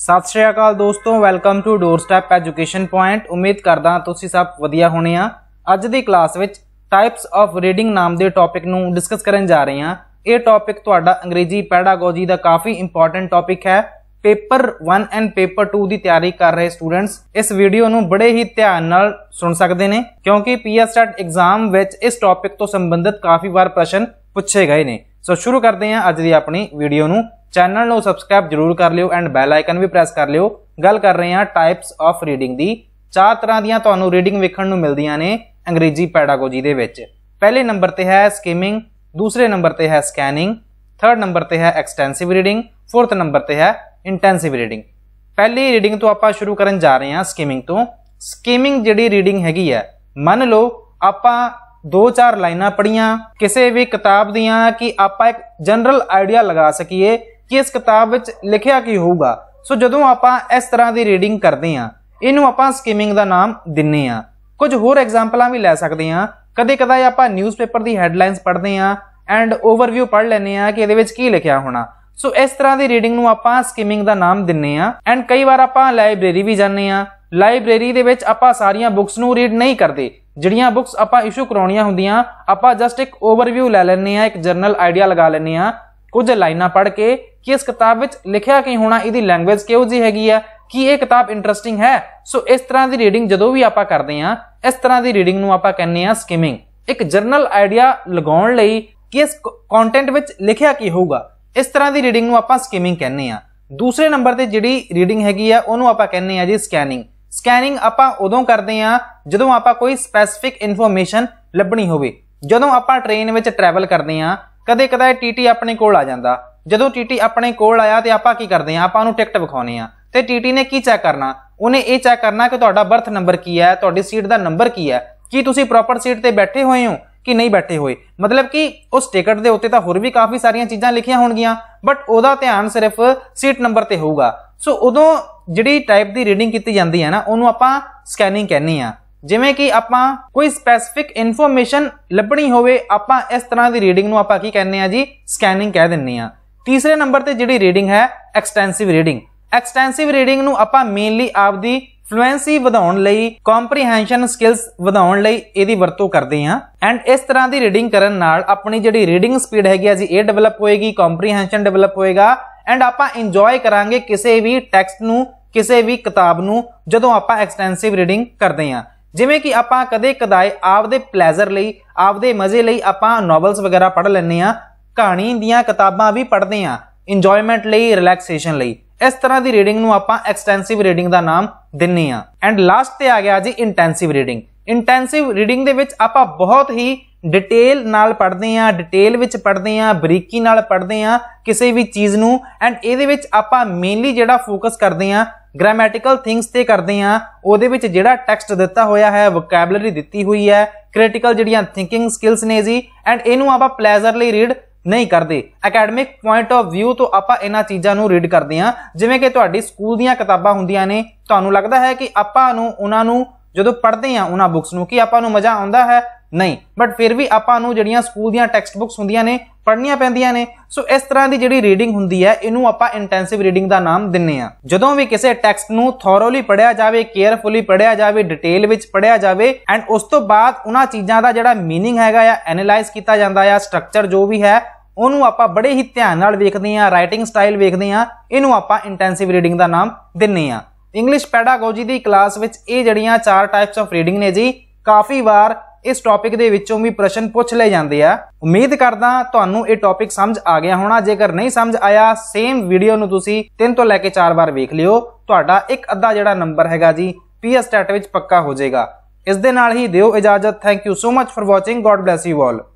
ਸਤਿ ਸ਼੍ਰੀ ਅਕਾਲ ਦੋਸਤੋ welcome to doorstep education point ਉਮੀਦ ਕਰਦਾ ਤੁਸੀਂ ਸਭ ਵਧੀਆ ਹੋਣੇ ਆ ਅੱਜ ਦੀ ਕਲਾਸ ਵਿੱਚ ਟਾਈਪਸ ਆਫ ਰੀਡਿੰਗ ਨਾਮ ਦੇ ਟੌਪਿਕ ਨੂੰ ਡਿਸਕਸ ਕਰਨ ਜਾ ਰਹੇ ਹਾਂ ਇਹ ਟੌਪਿਕ ਤੁਹਾਡਾ ਅੰਗਰੇਜ਼ੀ ਪੈਡਾਗੋਜੀ ਦਾ ਕਾਫੀ ਇੰਪੋਰਟੈਂਟ ਟੌਪਿਕ ਹੈ ਪੇਪਰ 1 ਐਂਡ ਪੇਪਰ 2 ਦੀ ਤਿਆਰੀ ਕਰ ਰਹੇ ਸਟੂਡੈਂਟਸ ਇਸ ਵੀਡੀਓ ਨੂੰ ਬੜੇ ਹੀ ਧਿਆਨ ਨਾਲ ਸੁਣ ਸਕਦੇ ਨੇ ਕਿਉਂਕਿ ਪੀਐਸਟੈਟ ਐਗਜ਼ਾਮ ਵਿੱਚ ਇਸ ਟੌਪਿਕ ਤੋਂ ਸੰਬੰਧਿਤ ਕਾਫੀ ਵਾਰ ਪ੍ਰਸ਼ਨ ਪੁੱਛੇ ਗਏ ਨੇ ਸੋ ਸ਼ੁਰੂ ਕਰਦੇ ਹਾਂ ਅੱਜ ਦੀ ਆਪਣੀ ਵੀਡੀਓ ਨੂੰ ਚੈਨਲ ਨੂੰ ਸਬਸਕ੍ਰਾਈਬ ਜਰੂਰ ਕਰ ਲਿਓ ਐਂਡ ਬੈਲ ਆਈਕਨ ਵੀ ਪ੍ਰੈਸ ਕਰ ਲਿਓ ਗੱਲ ਕਰ ਰਹੇ ਹਾਂ ਟਾਈਪਸ ਆਫ ਰੀਡਿੰਗ ਦੀ ਚਾਰ ਤਰ੍ਹਾਂ ਦੀਆਂ ਤੁਹਾਨੂੰ ਰੀਡਿੰਗ ਵੇਖਣ ਨੂੰ ਮਿਲਦੀਆਂ ਨੇ ਅੰਗਰੇਜ਼ੀ ਪੈਡਾਗੋਜੀ ਦੇ ਵਿੱਚ ਪਹਿਲੇ ਨੰਬਰ ਤੇ ਹੈ ਸਕਿਮਿੰਗ ਦੂਸਰੇ ਨੰਬਰ ਤੇ ਹੈ ਸਕੈਨਿੰਗ ਥਰਡ ਨੰਬਰ ਤੇ ਹੈ ਐਕਸਟੈਂਸਿਵ ਰੀਡਿੰਗ ਫੋਰਥ ਨੰਬਰ ਤੇ ਹੈ ਇੰਟੈਂਸਿਵ ਰੀਡਿੰਗ ਪਹਿਲੀ ਰੀਡਿੰਗ ਤੋਂ ਆਪਾਂ ਸ਼ੁਰੂ ਕਰਨ ਜਾ ਰਹੇ ਹਾਂ ਸਕਿਮਿੰਗ ਤੋਂ ਸਕਿਮਿੰਗ ਜਿਹੜੀ ਰੀਡਿੰਗ ਹੈਗੀ ਹੈ ਮੰਨ ਲਓ ਆਪਾਂ ਦੋ ਚਾਰ ਲਾਈਨਾਂ ਪੜੀਆਂ ਕਿਸੇ ਵੀ ਕਿਤਾਬ ਦੀਆਂ ਕਿ ਆਪਾਂ ਇੱਕ ਜਨਰਲ ਆਈਡੀਆ ਲਗਾ ਸਕੀਏ ਕਿ ਇਸ ਕਿਤਾਬ ਵਿੱਚ ਲਿਖਿਆ ਕੀ ਹੋਊਗਾ ਸੋ ਜਦੋਂ ਆਪਾਂ ਇਸ ਤਰ੍ਹਾਂ ਦੀ ਰੀਡਿੰਗ ਕਰਦੇ ਹਾਂ ਇਹਨੂੰ ਆਪਾਂ ਸਕਿਮਿੰਗ ਦਾ ਨਾਮ ਦਿੰਨੇ ਆ ਕੁਝ ਹੋਰ ਐਗਜ਼ਾਮਪਲਾਂ ਵੀ ਲੈ ਸਕਦੇ ਆਂ ਕਦੇ ਕਦਾਈ ਆਪਾਂ ਨਿਊਜ਼ਪੇਪਰ ਦੀ ਹੈਡਲਾਈਨਸ ਪੜ੍ਹਦੇ ਆਂ ਐਂਡ ਓਵਰਵਿਊ ਪੜ੍ਹ ਲੈਨੇ ਆ ਕਿ ਇਹਦੇ ਵਿੱਚ ਕੀ ਲਿਖਿਆ ਹੋਣਾ ਸੋ ਇਸ ਤਰ੍ਹਾਂ ਦੀ ਰੀਡਿੰਗ ਨੂੰ ਆਪਾਂ ਸਕਿਮਿੰਗ ਦਾ ਨਾਮ ਦਿੰਨੇ ਆ ਐਂਡ ਕਈ ਵਾਰ ਆਪਾਂ ਲਾਇਬ੍ਰੇਰੀ ਵੀ ਜਾਂਦੇ ਆ ਲਾਇਬ੍ਰੇਰੀ ਦੇ ਵਿੱਚ ਆਪਾਂ ਸਾਰੀਆਂ ਬੁੱਕਸ ਨੂੰ ਰੀਡ ਨਹੀਂ ਕਰਦੇ ਜਿਹੜੀਆਂ ਬੁੱਕਸ ਆਪਾਂ ਇਸ਼ੂ ਕਰਾਉਣੀਆਂ ਹੁੰਦੀਆਂ ਆਪਾਂ ਜਸਟ ਇੱਕ ਓਵਰਵਿਊ ਲੈ ਲੈਣੇ ਆ ਇੱਕ ਜਰਨਲ ਆਈਡੀਆ ਲਗਾ ਲੈਣੇ ਆ ਕੁਝ ਲਾਈਨਾਂ ਪੜ੍ਹ ਕੇ ਕਿ ਇਸ ਕਿਤਾਬ ਵਿੱਚ ਲਿਖਿਆ ਕੀ ਹੋਣਾ ਇਹਦੀ ਲੈਂਗੁਏਜ ਕਿਹੋ ਜੀ ਹੈਗੀ ਆ ਕਿ ਇਹ ਕਿਤਾਬ ਇੰਟਰਸਟਿੰਗ ਹੈ ਸੋ ਇਸ ਤਰ੍ਹਾਂ ਦੀ ਰੀਡਿੰਗ ਜਦੋਂ ਵੀ ਆਪਾਂ ਕਰਦੇ ਆ ਇਸ ਤਰ੍ਹਾਂ ਦੀ ਰੀਡਿੰਗ ਨੂੰ ਆਪਾਂ ਕਹਿੰਦੇ ਆ ਸਕਿਮਿੰਗ ਇੱਕ ਜਰਨਲ ਆਈਡੀਆ ਲਗਾਉਣ ਲਈ ਕਿ ਇਸ ਕੰਟੈਂਟ ਵਿੱਚ ਲਿਖਿਆ ਕੀ ਹੋਊਗਾ ਇਸ ਤਰ੍ਹਾਂ ਦੀ ਰੀਡਿੰਗ ਨੂੰ ਆਪਾਂ ਸਕਿਮਿੰਗ ਕਹਿੰਦੇ ਆ ਦੂਸਰੇ ਨੰਬਰ ਤੇ ਜਿਹੜੀ ਰੀਡਿੰਗ ਹੈਗੀ ਆ ਉਹਨੂੰ ਆਪਾਂ ਕਹਿੰਦੇ ਆ ਜੀ ਸਕੈਨਿੰਗ ਸਕੈਨਿੰਗ ਆਪਾਂ ਉਦੋਂ ਕਰਦੇ ਆ ਜਦੋਂ ਆਪਾਂ ਕੋਈ ਸਪੈਸਿਫਿਕ ਇਨਫੋਰਮੇਸ਼ਨ ਲੱਭਣੀ ਹੋਵੇ ਜਦੋਂ ਆਪਾਂ ਟ੍ਰੇਨ ਵਿੱਚ ਟਰੈਵਲ ਕਰਦੇ ਆ ਕਦੇ-ਕਦੇ ਟੀਟੀ ਆਪਣੇ ਕੋਲ ਆ ਜਾਂਦਾ ਜਦੋਂ ਟੀਟੀ ਆਪਣੇ ਕੋਲ ਆਇਆ ਤੇ ਆਪਾਂ ਕੀ ਕਰਦੇ ਆ ਆਪਾਂ ਉਹਨੂੰ ਟਿਕਟ ਵਿਖਾਉਨੇ ਆ ਤੇ ਟੀਟੀ ਨੇ ਕੀ ਚੈੱਕ ਕਰਨਾ ਉਹਨੇ ਇਹ ਚੈੱਕ ਕਰਨਾ ਕਿ ਤੁਹਾਡਾ ਬਰਥ ਨੰਬਰ ਕੀ ਹੈ ਤੁਹਾਡੀ ਸੀਟ ਦਾ ਨੰਬਰ ਕੀ ਹੈ ਕੀ ਤੁਸੀਂ ਪ੍ਰੋਪਰ ਸੀਟ ਤੇ ਬੈਠੇ ਹੋਏ ਹੋ ਕਿ ਨਹੀਂ ਬੈਠੇ ਹੋਏ ਮਤਲਬ ਕਿ ਉਸ ਟਿਕਟ ਦੇ ਉੱਤੇ ਤਾਂ ਹੋਰ ਵੀ ਕਾਫੀ ਸਾਰੀਆਂ ਚੀਜ਼ਾਂ ਲਿਖੀਆਂ ਹੋਣਗੀਆਂ ਬਟ ਉਹਦਾ ਧਿਆਨ ਸਿਰਫ ਸੀਟ ਨੰਬਰ ਤੇ ਹੋਊਗਾ ਸੋ ਉਦੋਂ ਜਿਹੜੀ ਟਾਈਪ ਦੀ ਰੀਡਿੰਗ ਕੀਤੀ ਜਾਂਦੀ ਹੈ ਨਾ ਉਹਨੂੰ ਆਪਾਂ ਸਕੈਨਿੰਗ ਕਹਿੰਦੇ ਆ ਜਿਵੇਂ ਕਿ ਆਪਾਂ ਕੋਈ ਸਪੈਸਿਫਿਕ ਇਨਫੋਰਮੇਸ਼ਨ ਲੱਭਣੀ ਹੋਵੇ ਆਪਾਂ ਇਸ ਤਰ੍ਹਾਂ ਦੀ ਰੀਡਿੰਗ ਨੂੰ ਆਪਾਂ ਕੀ ਕਹਿੰਦੇ ਆ ਜੀ ਸਕੈਨਿੰਗ ਕਹਿ ਦਿੰਨੇ ਆ ਤੀਸਰੇ ਨੰਬਰ ਤੇ ਜਿਹੜੀ ਰੀਡਿੰਗ ਹੈ ਐਕਸਟੈਂਸਿਵ ਰੀਡਿੰਗ ਐਕਸਟੈਂਸਿਵ ਰੀਡਿੰਗ ਨੂੰ ਆਪਾਂ ਮੇਨਲੀ ਆਪਦੀ ਫਲੂਐਂਸੀ ਵਧਾਉਣ ਲਈ ਕੰਪਰੀਹੈਂਸ਼ਨ ਸਕਿੱਲਸ ਵਧਾਉਣ ਲਈ ਇਹਦੀ ਵਰਤੋਂ ਕਰਦੇ ਹਾਂ ਐਂਡ ਇਸ ਤਰ੍ਹਾਂ ਦੀ ਰੀਡਿੰਗ ਕਰਨ ਨਾਲ ਆਪਣੀ ਜਿਹੜੀ ਰੀਡਿੰਗ ਸਪੀਡ ਹੈਗੀ ਆ ਜੀ ਇਹ ਡਿਵੈਲਪ ਹੋਏਗੀ ਕੰਪਰੀਹੈਂਸ਼ਨ ਡਿਵੈਲਪ ਹੋਏਗਾ ਐਂਡ ਆਪਾਂ ਇੰਜੋਏ ਕਰਾਂਗੇ ਕਿਸੇ ਵੀ ਟੈਕਸਟ ਨੂੰ ਕਿਸੇ ਵੀ ਕਿਤਾਬ ਨੂੰ ਜਦੋਂ ਆਪਾਂ ਐਕਸਟੈਂਸਿਵ ਰੀਡਿੰਗ ਕਰਦੇ ਹਾਂ ਜਿਵੇਂ ਕਿ ਆਪਾਂ ਕਦੇ ਕਦਾਏ ਆਪਦੇ ਪਲੇਜ਼ਰ ਲਈ ਆਪਦੇ ਮਜ਼ੇ ਲਈ ਆਪਾਂ ਨੋਵਲਸ ਵਗੈਰਾ ਪੜ੍ਹ ਲੈਂਦੇ ਆਂ ਕਹਾਣੀ ਦੀਆਂ ਕਿਤਾਬਾਂ ਵੀ ਪੜ੍ਹਦੇ ਆਂ ਇੰਜੋਇਮੈਂਟ ਲਈ ਰਿਲੈਕਸੇਸ਼ਨ ਲਈ ਇਸ ਤਰ੍ਹਾਂ ਦੀ ਰੀਡਿੰਗ ਨੂੰ ਆਪਾਂ ਐਕਸਟੈਂਸਿਵ ਰੀਡਿੰਗ ਦਾ ਨਾਮ ਦਿੰਨੇ ਆ ਐਂਡ ਲਾਸਟ ਤੇ ਆ ਗਿਆ ਜੀ ਇੰਟੈਂਸਿਵ ਰੀਡਿੰਗ ਇੰਟੈਂਸਿਵ ਰੀਡਿੰਗ ਦੇ ਵਿੱਚ ਆਪਾਂ ਬਹੁਤ ਹੀ ਡਿਟੇਲ ਨਾਲ ਪੜ੍ਹਦੇ ਆ ਡਿਟੇਲ ਵਿੱਚ ਪੜ੍ਹਦੇ ਆ ਬਰੀਕੀ ਨਾਲ ਪੜ੍ਹਦੇ ਆ ਕਿਸੇ ਵੀ ਚੀਜ਼ ਨੂੰ ਐਂਡ ਇਹਦੇ ਵਿੱਚ ਆਪਾਂ ਮੇਨਲੀ ਜਿਹੜਾ ਫੋਕਸ ਕਰਦੇ ਆ ਗ੍ਰਾਮੈਟੀਕਲ ਥਿੰਗਸ ਤੇ ਕਰਦੇ ਆ ਉਹਦੇ ਵਿੱਚ ਜਿਹੜਾ ਟੈਕਸਟ ਦਿੱਤਾ ਹੋਇਆ ਹੈ ਵੋਕੈਬਲਰੀ ਦਿੱਤੀ ਹੋਈ ਹੈ ਕ੍ਰਿਟੀਕਲ ਜਿਹੜੀਆਂ ਥਿੰਕਿੰਗ ਸਕਿਲਸ ਨੇ ਜੀ ਐਂਡ ਇਹਨੂੰ ਆਪਾਂ ਪਲੇਜ਼ਰਲੀ ਰੀਡ ਨਹੀਂ ਕਰਦੇ ਅਕੈਡਮਿਕ ਪੁਆਇੰਟ ਆਫ View ਤੋਂ ਆਪਾਂ ਇਹਨਾਂ ਚੀਜ਼ਾਂ ਨੂੰ ਰੀਡ ਕਰਦੇ ਆ ਜਿਵੇਂ ਕਿ ਤੁਹਾਡੀ ਸਕੂਲ ਦੀਆਂ ਕਿਤਾਬਾਂ ਹੁੰਦੀਆਂ ਨੇ ਤੁਹਾਨੂੰ ਲੱਗਦਾ ਹੈ ਕਿ ਆਪਾਂ ਨੂੰ ਉਹਨਾਂ ਨੂੰ ਜਦੋਂ ਪੜ੍ਹਦੇ ਆ ਉਹਨਾਂ ਬੁੱਕਸ ਨੂੰ ਕਿ ਆਪਾਂ ਨੂੰ ਮਜ਼ਾ ਆਉਂਦਾ ਹੈ ਨਹੀਂ ਬਟ ਫਿਰ ਵੀ ਆਪਾਂ ਨੂੰ ਜਿਹੜੀਆਂ ਸਕੂਲ ਦੀਆਂ ਟੈਕਸਟ ਬੁੱਕਸ ਹੁੰਦੀਆਂ ਨੇ ਪੜਨੀਆਂ ਪੈਂਦੀਆਂ ਨੇ ਸੋ ਇਸ ਤਰ੍ਹਾਂ ਦੀ ਜਿਹੜੀ ਰੀਡਿੰਗ ਹੁੰਦੀ ਹੈ ਇਹਨੂੰ ਆਪਾਂ ਇੰਟੈਂਸਿਵ ਰੀਡਿੰਗ ਦਾ ਨਾਮ ਦਿੰਨੇ ਆ ਜਦੋਂ ਵੀ ਕਿਸੇ ਟੈਕਸਟ ਨੂੰ ਥੋਰੋਲੀ ਪੜਿਆ ਜਾਵੇ ਕੇਅਰਫੁਲੀ ਪੜਿਆ ਜਾਵੇ ਡਿਟੇਲ ਵਿੱਚ ਪੜਿਆ ਜਾਵੇ ਐਂਡ ਉਸ ਤੋਂ ਬਾਅਦ ਉਹਨਾਂ ਚੀਜ਼ਾਂ ਦਾ ਜਿਹੜਾ मीनिंग ਹੈਗਾ ਜਾਂ ਐਨਲਾਈਜ਼ ਕੀਤਾ ਜਾਂਦਾ ਜਾਂ ਸਟਰਕਚਰ ਜੋ ਵੀ ਹੈ ਉਹਨੂੰ ਆਪਾਂ ਬੜੇ ਹੀ ਧਿਆਨ ਨਾਲ ਵੇਖਦੇ ਆ ਰਾਈਟਿੰਗ ਸਟਾਈਲ ਵੇਖਦੇ ਆ ਇਹਨੂੰ ਆਪਾਂ ਇੰਟੈਂਸਿਵ ਰੀਡਿੰਗ ਦਾ ਨਾਮ ਦਿੰਨੇ ਆ ਇੰਗਲਿਸ਼ ਪੈਡਾਗੋਜੀ ਦੀ ਕਲਾਸ ਵਿੱਚ ਇਹ ਜਿਹੜੀਆਂ ਚਾਰ ਟਾਈਪਸ ਆਫ ਰੀਡਿੰਗ ਨੇ ਜੀ ਕਾਫੀ ਵਾਰ ਇਸ ਟੌਪਿਕ ਦੇ ਵਿੱਚੋਂ ਵੀ ਪ੍ਰਸ਼ਨ ਪੁੱਛ ਲਏ ਜਾਂਦੇ ਆ ਉਮੀਦ ਕਰਦਾ ਤੁਹਾਨੂੰ ਇਹ ਟੌਪਿਕ ਸਮਝ ਆ ਗਿਆ ਹੋਣਾ ਜੇਕਰ ਨਹੀਂ ਸਮਝ ਆਇਆ ਸੇਮ ਵੀਡੀਓ ਨੂੰ ਤੁਸੀਂ ਤਿੰਨ ਤੋਂ ਲੈ ਕੇ ਚਾਰ ਵਾਰ ਵੇਖ ਲਿਓ ਤੁਹਾਡਾ ਇੱਕ ਅੱਧਾ ਜਿਹੜਾ ਨੰਬਰ ਹੈਗਾ ਜੀ ਪੀਐਸ ਸਟੈਟ ਵਿੱਚ ਪੱਕਾ ਹੋ ਜਾਏਗਾ ਇਸ ਦੇ ਨਾਲ ਹੀ ਦਿਓ ਇਜਾਜ਼ਤ thank you so much for watching God bless you all